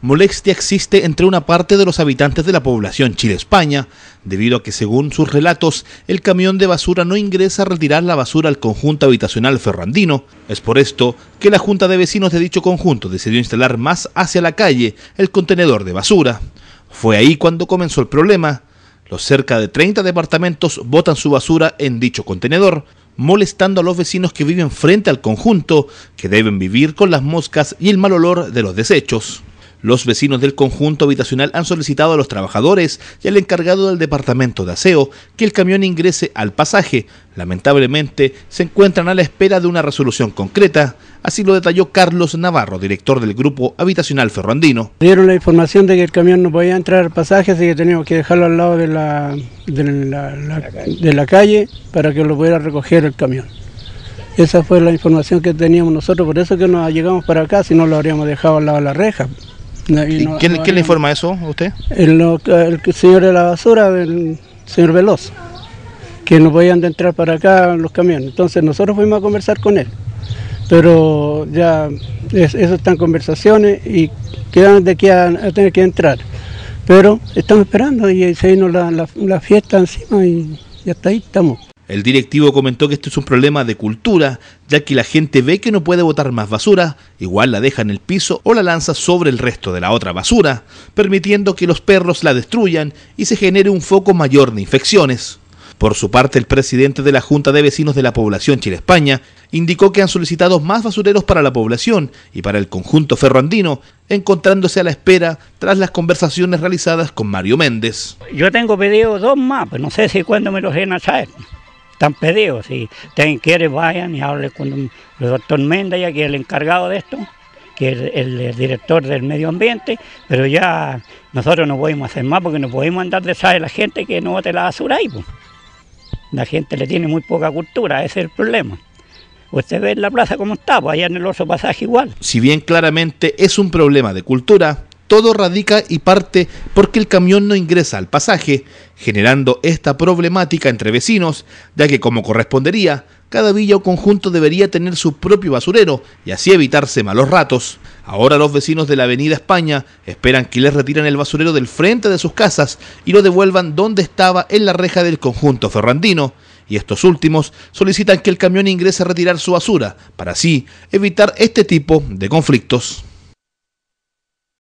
molestia existe entre una parte de los habitantes de la población Chile-España, debido a que según sus relatos, el camión de basura no ingresa a retirar la basura al conjunto habitacional ferrandino. Es por esto que la Junta de Vecinos de dicho conjunto decidió instalar más hacia la calle el contenedor de basura. Fue ahí cuando comenzó el problema. Los cerca de 30 departamentos botan su basura en dicho contenedor, molestando a los vecinos que viven frente al conjunto, que deben vivir con las moscas y el mal olor de los desechos. Los vecinos del conjunto habitacional han solicitado a los trabajadores y al encargado del departamento de aseo que el camión ingrese al pasaje. Lamentablemente, se encuentran a la espera de una resolución concreta. Así lo detalló Carlos Navarro, director del Grupo Habitacional Ferroandino. Dieron la información de que el camión no podía entrar al pasaje, así que teníamos que dejarlo al lado de la, de de la calle para que lo pudiera recoger el camión. Esa fue la información que teníamos nosotros, por eso que nos llegamos para acá, si no lo habríamos dejado al lado de la reja quién, le informa eso a usted? El, señor de la basura, el señor Veloz, que no podían entrar para acá los camiones. Entonces nosotros fuimos a conversar con él, pero ya eso están conversaciones y quedan de aquí a, tener que entrar. Pero estamos esperando y se vino la, fiesta encima y hasta ahí estamos. El directivo comentó que esto es un problema de cultura, ya que la gente ve que no puede botar más basura, igual la deja en el piso o la lanza sobre el resto de la otra basura, permitiendo que los perros la destruyan y se genere un foco mayor de infecciones. Por su parte, el presidente de la Junta de Vecinos de la Población Chile-España indicó que han solicitado más basureros para la población y para el conjunto ferroandino, encontrándose a la espera tras las conversaciones realizadas con Mario Méndez. Yo tengo pedido dos más, pero no sé si cuándo me los ven a traer están pedidos. Si que quieren, vayan y hablen con el doctor ya que es el encargado de esto, que es el, director del medio ambiente, pero ya nosotros no podemos hacer más porque no podemos andar detrás de la gente que no te la basura ahí. La gente le tiene muy poca cultura, ese es el problema. Usted ve en la plaza como está, pues allá en el oso pasaje igual. Si bien claramente es un problema de cultura, todo radica y parte porque el camión no ingresa al pasaje, generando esta problemática entre vecinos, ya que como correspondería, cada villa o conjunto debería tener su propio basurero y así evitarse malos ratos. Ahora los vecinos de la Avenida España esperan que les retiren el basurero del frente de sus casas y lo devuelvan donde estaba en la reja del conjunto ferrandino. Y estos últimos solicitan que el camión ingrese a retirar su basura, para así evitar este tipo de conflictos.